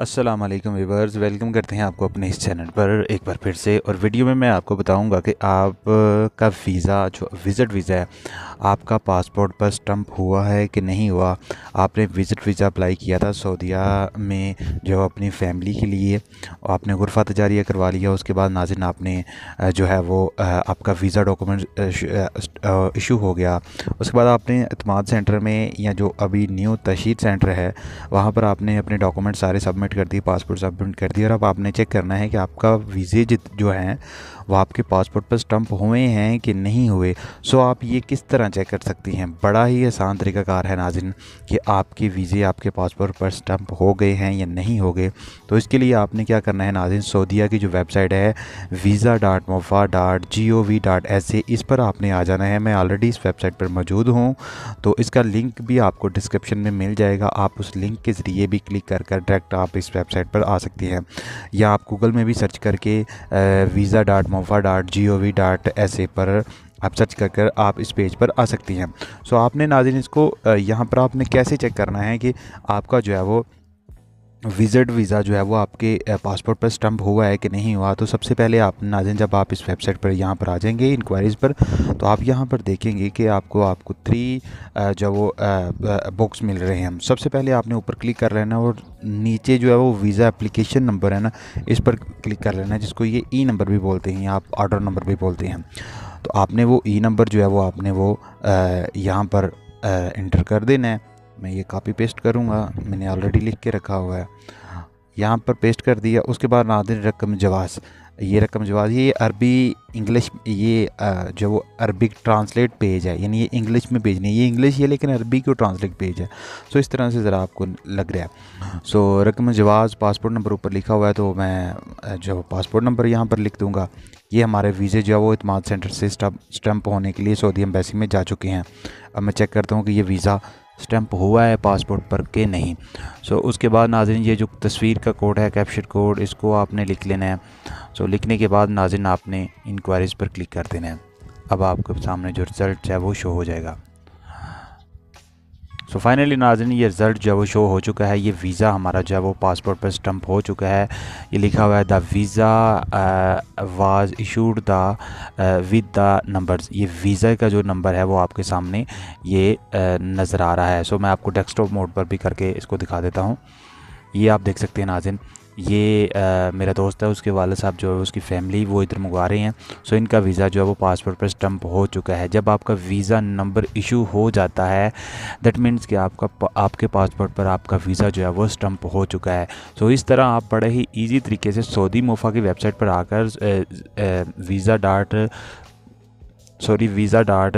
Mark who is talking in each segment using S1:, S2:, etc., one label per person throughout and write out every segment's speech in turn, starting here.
S1: Aslam viewers welcome करते हैं आपको अपने इस चैनल पर एक बार फिर से और वीडियो में मैं आपको बताऊंगा कि आपका वीज़ा जो विज़िट वीज़ा है आपका पासपोर्ट पर स्टम्प हुआ है कि नहीं हुआ आपने विज़िट वीज़ा अप्लाई किया था सऊदीया में जो अपनी फैमिली के लिए आपने गुरफा तजारिया करवा लिया उसके बाद नाजिन आपने जो है वो आपका वीज़ा डॉक्यूमेंट इशू हो गया उसके बाद आपने अतमाद सेंटर में या जो अभी न्यू तशीद सेंटर है वहाँ पर आपने अपने डॉक्यूमेंट सारे सबमिट कर दिए पासपोर्ट सबमिट कर दिए और अब आपने चेक करना है कि आपका वीज़े जो हैं वो आपके पासपोर्ट पर स्टम्प हुए हैं कि नहीं हुए सो आप ये किस तरह चेक कर सकती हैं बड़ा ही आसान तरीकाकार है नाजिन कि आपके वीज़े आपके पासपोर्ट पर स्टम्प हो गए हैं या नहीं हो गए तो इसके लिए आपने क्या करना है नाजिन सऊदिया की जो वेबसाइट है visa dot mofa dot G O V dot S A इस पर आपने आ जाना है मैं ऑलरेडी इस वेबसाइट पर मौजूद हूँ तो इसका लिंक भी आपको डिस्क्रिप्शन में मिल जाएगा आप उस लिंक के ज़रिए भी क्लिक कर कर डायरेक्ट आप इस वेबसाइट पर आ सकती हैं या आप गूगल में भी सर्च करके visa dot mofa dot G O V dot S A पर आप सर्च कर कर आप इस पेज पर आ सकती हैं सो आपने नाजिन इसको यहाँ पर आपने कैसे चेक करना है कि आपका जो है वो विज़िट वीज़ा जो है वो आपके पासपोर्ट पर स्टम्प हुआ है कि नहीं हुआ तो सबसे पहले आप नाजिन जब आप इस वेबसाइट पर यहाँ पर आ जाएंगे इंक्वायरीज़ पर तो आप यहाँ पर देखेंगे कि आपको आपको थ्री जो वो बॉक्स मिल रहे हैं सबसे पहले आपने ऊपर क्लिक कर लेना और नीचे जो है वो वीज़ा एप्लीकेशन नंबर है ना इस पर क्लिक कर लेना जिसको ये ई e नंबर भी बोलते हैं आप ऑर्डर नंबर भी बोलते हैं तो आपने वो ई e नंबर जो है वो आपने वो यहाँ पर इंटर कर देना है मैं ये कॉपी पेस्ट करूँगा मैंने ऑलरेडी लिख के रखा हुआ है यहाँ पर पेस्ट कर दिया उसके बाद नादिन रकम जवाज़ ये रकम जवाज़ ये अरबी इंग्लिश ये जो वो अरबिक ट्रांसलेट पेज है यानी ये इंग्लिश में पेज नहीं ये इंग्लिश है लेकिन अरबी को ट्रांसलेट पेज है सो इस तरह से ज़रा आपको लग रहा है सो रकम जवाज़ पासपोर्ट नंबर ऊपर लिखा हुआ है तो मैं जो पासपोर्ट नंबर यहाँ पर लिख दूँगा ये हमारे वीज़े जो है वो इतमाद सेंटर से स्टम्प होने के लिए सऊदी अम्बेसी में जा चुके हैं अब मैं चेक करता हूँ कि ये वीज़ा स्टैंप हुआ है पासपोर्ट पर के नहीं सो so, उसके बाद नाजिन ये जो तस्वीर का कोड है कैप्चर कोड इसको आपने लिख लेना है सो so, लिखने के बाद नाजिन आपने इंक्वायरीज़ पर क्लिक कर देना है अब आपके सामने जो रिज़ल्ट है वो शो हो जाएगा सो फाइनली नाजन ये रिज़ल्ट जो है वो शो हो चुका है ये वीज़ा हमारा जो है वो पासपोर्ट पर स्टम्प हो चुका है ये लिखा हुआ है the visa was issued the with the numbers ये वीज़ा का जो नंबर है वो आपके सामने ये uh, नज़र आ रहा है सो मैं आपको डेस्कटॉप मोड पर भी करके इसको दिखा देता हूँ ये आप देख सकते हैं नाजिन ये आ, मेरा दोस्त है उसके वाले साहब जो है उसकी फैमिली वो इधर मंगवा रहे हैं सो इनका वीज़ा जो है वो पासपोर्ट पर स्टम्प हो चुका है जब आपका वीज़ा नंबर इशू हो जाता है दैट मीन्स कि आपका आपके पासपोर्ट पर आपका वीज़ा जो है वो स्टम्प हो चुका है सो इस तरह आप बड़े ही ईजी तरीके से सऊदी मुफा की वेबसाइट पर आकर visa dot sorry visa dot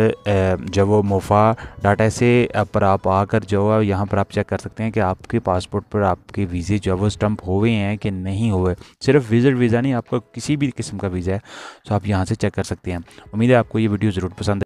S1: जो वो मोफा डाटा से पर आप आकर जो है यहाँ पर आप चेक कर सकते हैं कि आपके पासपोर्ट पर आपके वीज़े जो है वो स्टम्प हुए हैं कि नहीं हुए सिर्फ विजिट वीज़ा नहीं आपका किसी भी किस्म का वीज़ा है तो आप यहाँ से चेक कर सकते हैं उम्मीद है आपको ये वीडियो ज़रूर पसंद है